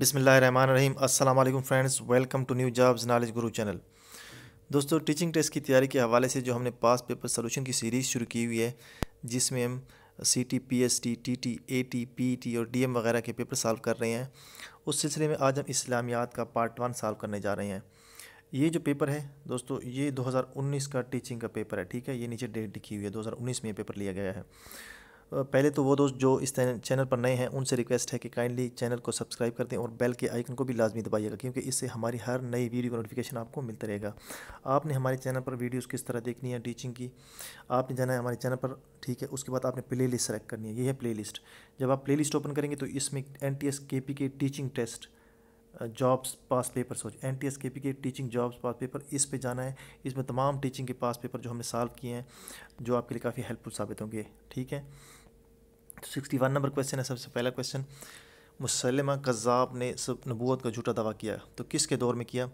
बिसमीम अल्लाम friends welcome to new jobs knowledge Guru channel दोस्तों टीचिंग टेस्ट की तैयारी के हवाले से जो हमने पास पेपर सोलूशन की सीरीज़ शुरू की हुई है जिसमें हम C T P S T T T A T P T और डी एम वगैरह के पेपर सॉल्व कर रहे हैं उस सिलसिले में आज हम इस्लामियात का पार्ट वन सॉल्व करने जा रहे हैं ये जो पेपर है दोस्तों ये उन्नीस का टीचिंग का पेपर है ठीक है ये नीचे डेट लिखी हुई है उन्नीस में ये पेपर लिया गया है पहले तो वो दोस्त जो इस चैनल पर नए हैं उनसे रिक्वेस्ट है कि काइंडली चैनल को सब्सक्राइब कर दें और बेल के आइकन को भी लाजमी दबाइएगा क्योंकि इससे हमारी हर नई वीडियो का नोटिफिकेशन आपको मिलता रहेगा आपने हमारे चैनल पर वीडियोस किस तरह देखनी है टीचिंग की आपने जाना है हमारे चैनल पर ठीक है उसके बाद आपने प्ले लिस्ट सेलेक्ट करनी है ये है प्ले लिस्ट जब आप प्ले लिस्ट ओपन करेंगे तो इसमें N T S K P K teaching test jobs pass paper सोच N T S K P K teaching jobs pass paper इस पे जाना है इसमें तमाम टीचिंग के पास पेपर जो हमने सॉल्व किए हैं जो आपके लिए काफ़ी हेल्पफुल साबित होंगे ठीक है तो सिक्सटी वन नंबर क्वेश्चन है सबसे पहला क्वेश्चन मुसलमा कज़ाब ने सब नबूत का झूठा दावा किया तो किसके दौर में किया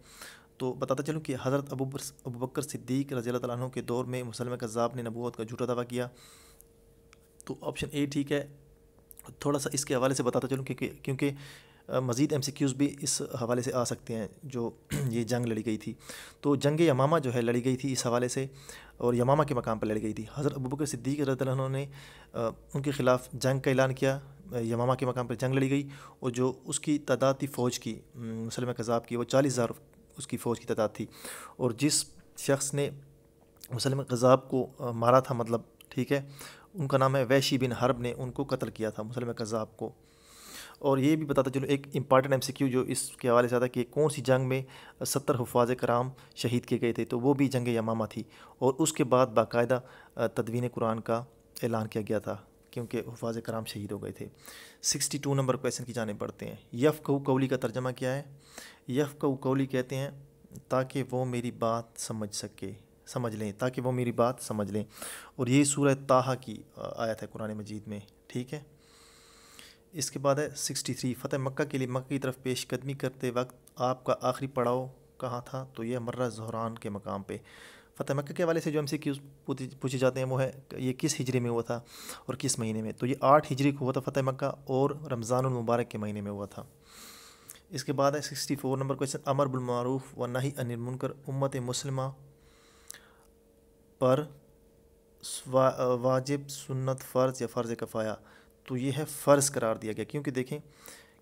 तो बताता चलूँ कि हज़रत अबू अबू बकर सिद्दीक रजी तैन के दौर में मुसलमा कज़ाब ने नबूत का झूठा दावा किया तो ऑप्शन ए ठीक है थोड़ा सा इसके हवाले से बताता चलूँ क्योंकि क्योंकि मज़ीद एम भी इस हवाले से आ सकते हैं जो ये जंग लड़ी गई थी तो जंग यमामा जो है लड़ी गई थी इस हवाले से और यमामा के मकाम पर लड़ी गई थी हज़रत अबू सिद्दीक रतन ने उनके ख़िलाफ़ जंग का ऐलान किया यमामा के मकाम पर जंग लड़ी गई और जो उसकी तादाद थी फ़ौज की मुसलम कज़ाब की वो चालीस हज़ार उसकी फ़ौज की तादाद थी और जिस शख्स ने मुसलम कज़ाब को मारा था मतलब ठीक है उनका नाम है वैशी बिन हर्ब ने उनको कत्ल किया था मुसलम कज़ाब को और ये भी बताता चलो एक इंपॉर्टेंट एमसीक्यू जो इसके हवाले से आता कि कौन सी जंग में सत्तर हफाज कराम शहीद किए गए थे तो वो भी जंग यमामा थी और उसके बाद बाकायदा तदवीन कुरान का ऐलान किया गया था क्योंकि हफाज कराम शहीद हो गए थे सिक्सटी टू नंबर क्वेश्चन की जाने पड़ते हैं यफ़ कौली का तर्जमा क्या है यफ़ कौली कहते हैं ताकि वो मेरी बात समझ सके समझ लें ताकि वो मेरी बात समझ लें और ये सूरत ताहा की आयत है कुरान मजीद में ठीक है इसके बाद है सिक्सटी थ्री फ़तेह मक्का के लिए मक्का की तरफ पेशकदमी करते वक्त आपका आखिरी पड़ाव कहाँ था तो यह मर्रा जहरान के मकाम पे फ़तेह मक्का के हवाले से जो हमसे क्यों पूछे जाते हैं वो है ये किस हिजरी में हुआ था और किस महीने में तो ये आठ हिजरी को हुआ था फ़तेह मक्का और रमज़ानमबारक के महीने में हुआ था इसके बाद है सिक्सटी फोर नंबर क्वेश्चन अमर बिलमूफ़ व ही अनिल मुनकर उम्मत मुसलमा पर वाजिब सुन्नत फ़र्ज़ या फ़र्ज़ कफ़ाया तो ये है फ़र्ज़ करार दिया गया क्योंकि देखें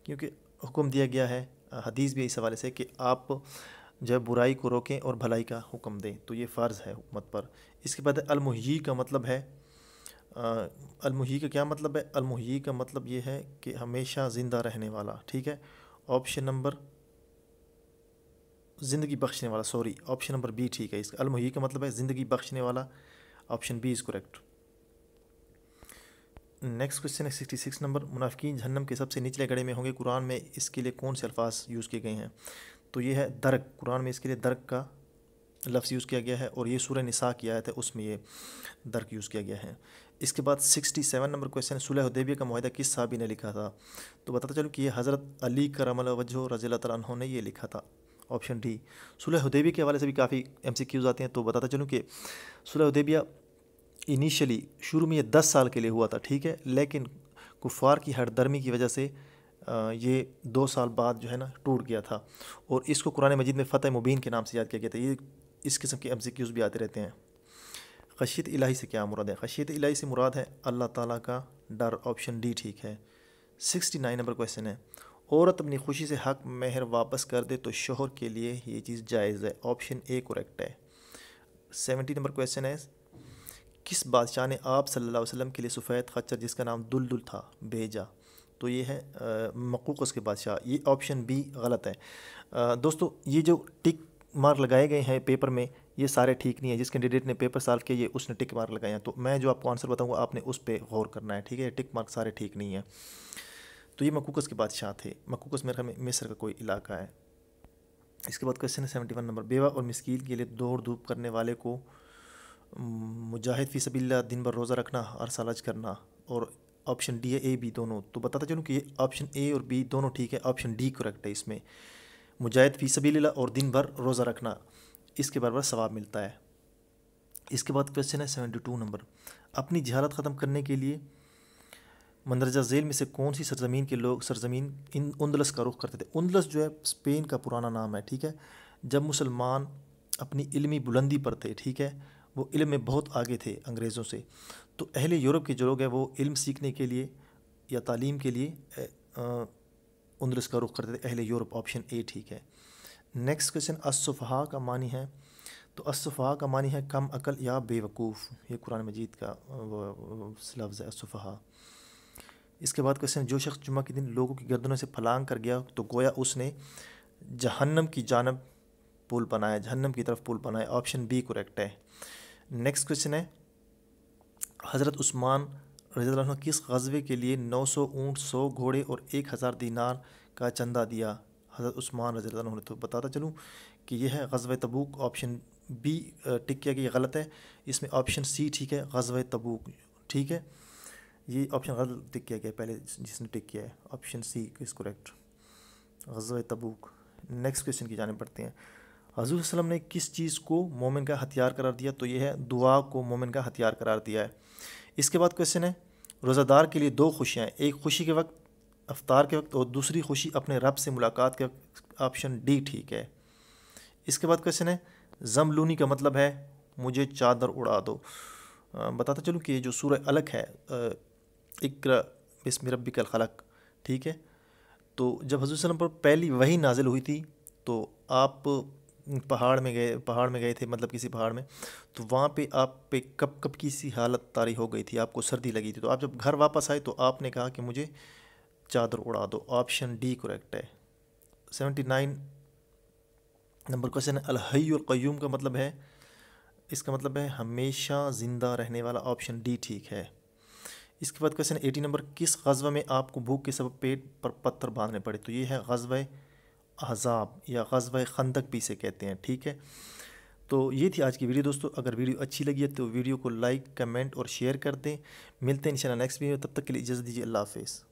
क्योंकि हुक्म दिया गया है हदीस भी इस हवाले से कि आप जब बुराई को रोकें और भलाई का हुक्म दें तो ये फ़र्ज़ है हुकूमत पर इसके बाद अलमुही का मतलब है अलमुही का क्या मतलब है अलमुही का मतलब ये है कि हमेशा ज़िंदा रहने वाला ठीक है ऑप्शन नंबर ज़िंदगी बख्शने वाला सॉरी ऑप्शन नंबर बी ठीक है इसका अलमुही का मतलब है ज़िंदगी बख्शने वाला option B is correct next question है सिक्सटी सिक्स नंबर मुनाफिकीन जहन्नम के सबसे निचले गड़े में होंगे कुरान में इसके लिए कौन से अल्फाज यूज़ किए गए हैं तो ये है दर्क कुरान में इसके लिए दर्क का लफ्ज़ यूज़ किया गया है और ये सूर्य निसा किया है उसमें ये दर्क यूज़ किया गया है इसके बाद सिक्सटी सेवन नंबर क्वेश्चन सुलह उदेबिया का माहिदा किस साहबी ने लिखा था तो बताता चलूँ कि ये हज़रत अली करमल वजह रजील तहों ने यह लिखा था ऑप्शन डी सुलह उदेबिया के हवाले से भी काफ़ी एम सी क्यूज़ आते हैं तो बताता चलूँ कि सुलह उदेबिया इनिशियली शुरू में ये दस साल के लिए हुआ था ठीक है लेकिन कुफार की हरदर्मी की वजह से ये दो साल बाद जो है ना टूट गया था और इसको कुरान मजीद में फ़तेह मुबीन के नाम से याद किया गया था ये इस किस्म के क्यूज़ भी आते रहते हैं खशियत इलाही से क्या मुराद है खशियत इलाही से मुराद है अल्लाह ताला का डर ऑप्शन डी ठीक है सिक्सटी नाइन नंबर क्वेश्चन है औरत अपनी खुशी से हक मेहर वापस कर दे तो शोहर के लिए ये चीज़ जायज़ है ऑप्शन ए करेक्ट है सेवेंटी नंबर क्वेश्चन है किस बादशाह ने आप सल्लल्लाहु अलैहि वसल्लम के लिए सफ़ैद खच्चर जिसका नाम दुलदुल था भेजा तो ये है मकूकस के बादशाह ये ऑप्शन बी गलत है आ, दोस्तों ये जो टिक मार्क लगाए गए हैं पेपर में ये सारे ठीक नहीं है जिस कैंडिडेट ने पेपर सॉल्व किए ये उसने टिक मार्क लगाए हैं तो मैं जो आपको आंसर बताऊंगा आपने उस पर गौर करना है ठीक है टिक मार्क सारे ठीक नहीं है तो ये मकूकस के बादशाह थे मकूकस मेरे में मिस्र का कोई इलाका है इसके बाद क्वेश्चन है सेवेंटी वन नंबर बेवा और मिसकीन के लिए दौड़ धूप करने वाले को मुजाहिद फ़ी सबीला दिन भर रोज़ा रखना और सालाज करना और ऑप्शन डी है ए बी दोनों तो बताता चलूँ कि ये ऑप्शन ए और बी दोनों ठीक है ऑप्शन डी करेक्ट है इसमें मुजाहिद फ़ी सबीला और दिन भर रोज़ा रखना इसके बराबर सवाब मिलता है इसके बाद क्वेश्चन है सेवेंटी टू नंबर अपनी जहालत ख़त्म करने के लिए मंदरजा जेल में से कौन सी सरजमीन के लोग सरजमीन इन उंदलस का रुख करते थे उंदलस जो है स्पेन का पुराना नाम है ठीक है जब मुसलमान अपनी इलमी बुलंदी पर थे ठीक है वो इल्म में बहुत आगे थे अंग्रेज़ों से तो अहले यूरोप के जो लोग हैं वो इल्म सीखने के लिए या तालीम के लिए उन्द्रस का रुख करते थे अहले यूरोप ऑप्शन ए ठीक है नेक्स्ट क्वेश्चन असफहा का मानी है तो असफहा का मानी है कम अकल या बेवकूफ़ ये कुरान मजीद का लफ्ज़ है असफहा इसके बाद क्वेश्चन जो शख्स जुमा के दिन लोगों की गर्दनों से फलांग कर गया तो गोया उसने जहन्नम की जानब पुल बनाया जहन्नम की तरफ पुल बनाया ऑप्शन बी करेक्ट है नेक्स्ट क्वेश्चन है हज़रत उस्मान रजत किस गजबे के लिए 900 ऊँट सौ घोड़े और 1000 दीनार का चंदा दिया हज़रत उस्मान रजी ने तो बताता चलूँ कि यह है गजब तबूक ऑप्शन बी टिक किया कि यह गलत है इसमें ऑप्शन सी ठीक है गजब तबूक ठीक है ये ऑप्शन गलत टिक किया गया पहले जिसने टिक किया है ऑप्शन सी इज़ करेक्ट गजब तबूक नेक्स्ट क्वेश्चन की जाने पड़ते हैं हजूर वसलम ने किस चीज़ को मोमिन का हथियार करार दिया तो यह है दुआ को मोमिन का हथियार करार दिया है इसके बाद क्वेश्चन है रोज़ादार के लिए दो खुशियाँ एक खुशी के वक्त अफ्तार के वक्त और दूसरी खुशी अपने रब से मुलाकात के वक्त ऑप्शन डी ठीक है इसके बाद क्वेश्चन है लूनी का मतलब है मुझे चादर उड़ा दो आ, बताता चलूँ कि ये जो सूर्य अलग है इक्र बिसम रबी कल खलक ठीक है तो जब हजूर वसलम पर पहली वही नाजिल हुई थी तो आप पहाड़ में गए पहाड़ में गए थे मतलब किसी पहाड़ में तो वहाँ पे आप पे कब कब की सी हालत तारी हो गई थी आपको सर्दी लगी थी तो आप जब घर वापस आए तो आपने कहा कि मुझे चादर उड़ा दो ऑप्शन डी करेक्ट है सेवेंटी नाइन नंबर क्वेश्चन अलहई और क्यूम का मतलब है इसका मतलब है हमेशा ज़िंदा रहने वाला ऑप्शन डी ठीक है इसके बाद क्वेश्चन एटी नंबर किस गजबा में आपको भूख के सब पेट पर पत्थर बांधने पड़े तो ये है गजबा अज़ाब या गजब खंदक भी इसे कहते हैं ठीक है तो ये थी आज की वीडियो दोस्तों अगर वीडियो अच्छी लगी है तो वीडियो को लाइक कमेंट और शेयर कर दें मिलते हैं इंशाल्लाह नेक्स्ट वीडियो तब तक के लिए इजाज़त दीजिए अल्लाह हाफिज़